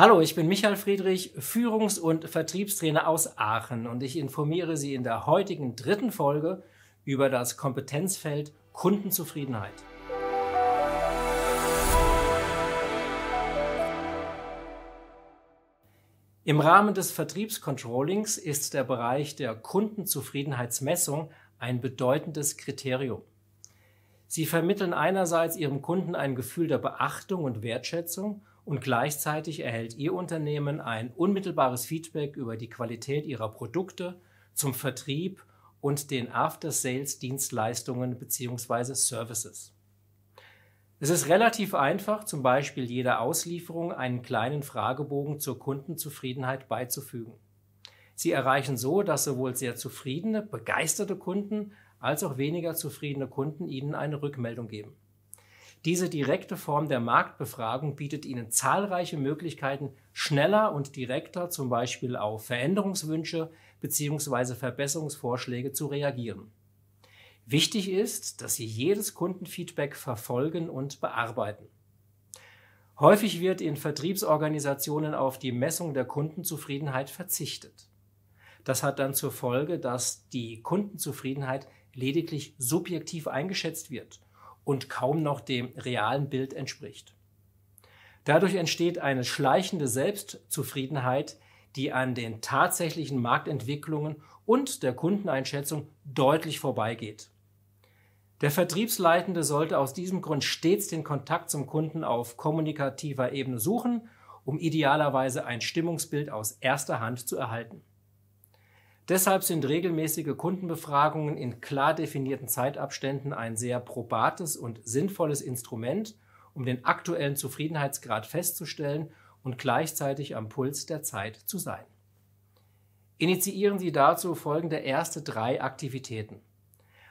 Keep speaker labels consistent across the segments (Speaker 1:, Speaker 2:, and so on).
Speaker 1: Hallo, ich bin Michael Friedrich, Führungs- und Vertriebstrainer aus Aachen und ich informiere Sie in der heutigen dritten Folge über das Kompetenzfeld Kundenzufriedenheit. Im Rahmen des Vertriebscontrollings ist der Bereich der Kundenzufriedenheitsmessung ein bedeutendes Kriterium. Sie vermitteln einerseits ihrem Kunden ein Gefühl der Beachtung und Wertschätzung und gleichzeitig erhält Ihr Unternehmen ein unmittelbares Feedback über die Qualität Ihrer Produkte zum Vertrieb und den After-Sales-Dienstleistungen bzw. Services. Es ist relativ einfach, zum Beispiel jeder Auslieferung einen kleinen Fragebogen zur Kundenzufriedenheit beizufügen. Sie erreichen so, dass sowohl sehr zufriedene, begeisterte Kunden als auch weniger zufriedene Kunden Ihnen eine Rückmeldung geben. Diese direkte Form der Marktbefragung bietet Ihnen zahlreiche Möglichkeiten, schneller und direkter zum Beispiel auf Veränderungswünsche bzw. Verbesserungsvorschläge zu reagieren. Wichtig ist, dass Sie jedes Kundenfeedback verfolgen und bearbeiten. Häufig wird in Vertriebsorganisationen auf die Messung der Kundenzufriedenheit verzichtet. Das hat dann zur Folge, dass die Kundenzufriedenheit lediglich subjektiv eingeschätzt wird und kaum noch dem realen Bild entspricht. Dadurch entsteht eine schleichende Selbstzufriedenheit, die an den tatsächlichen Marktentwicklungen und der Kundeneinschätzung deutlich vorbeigeht. Der Vertriebsleitende sollte aus diesem Grund stets den Kontakt zum Kunden auf kommunikativer Ebene suchen, um idealerweise ein Stimmungsbild aus erster Hand zu erhalten. Deshalb sind regelmäßige Kundenbefragungen in klar definierten Zeitabständen ein sehr probates und sinnvolles Instrument, um den aktuellen Zufriedenheitsgrad festzustellen und gleichzeitig am Puls der Zeit zu sein. Initiieren Sie dazu folgende erste drei Aktivitäten.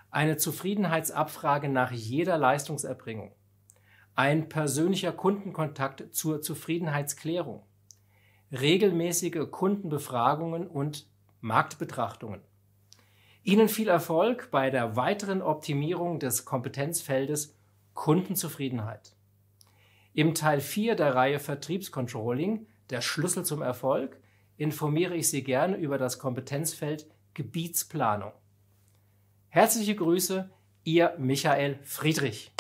Speaker 1: Eine Zufriedenheitsabfrage nach jeder Leistungserbringung. Ein persönlicher Kundenkontakt zur Zufriedenheitsklärung. Regelmäßige Kundenbefragungen und Marktbetrachtungen. Ihnen viel Erfolg bei der weiteren Optimierung des Kompetenzfeldes Kundenzufriedenheit. Im Teil 4 der Reihe Vertriebscontrolling, der Schlüssel zum Erfolg, informiere ich Sie gerne über das Kompetenzfeld Gebietsplanung. Herzliche Grüße, Ihr Michael Friedrich.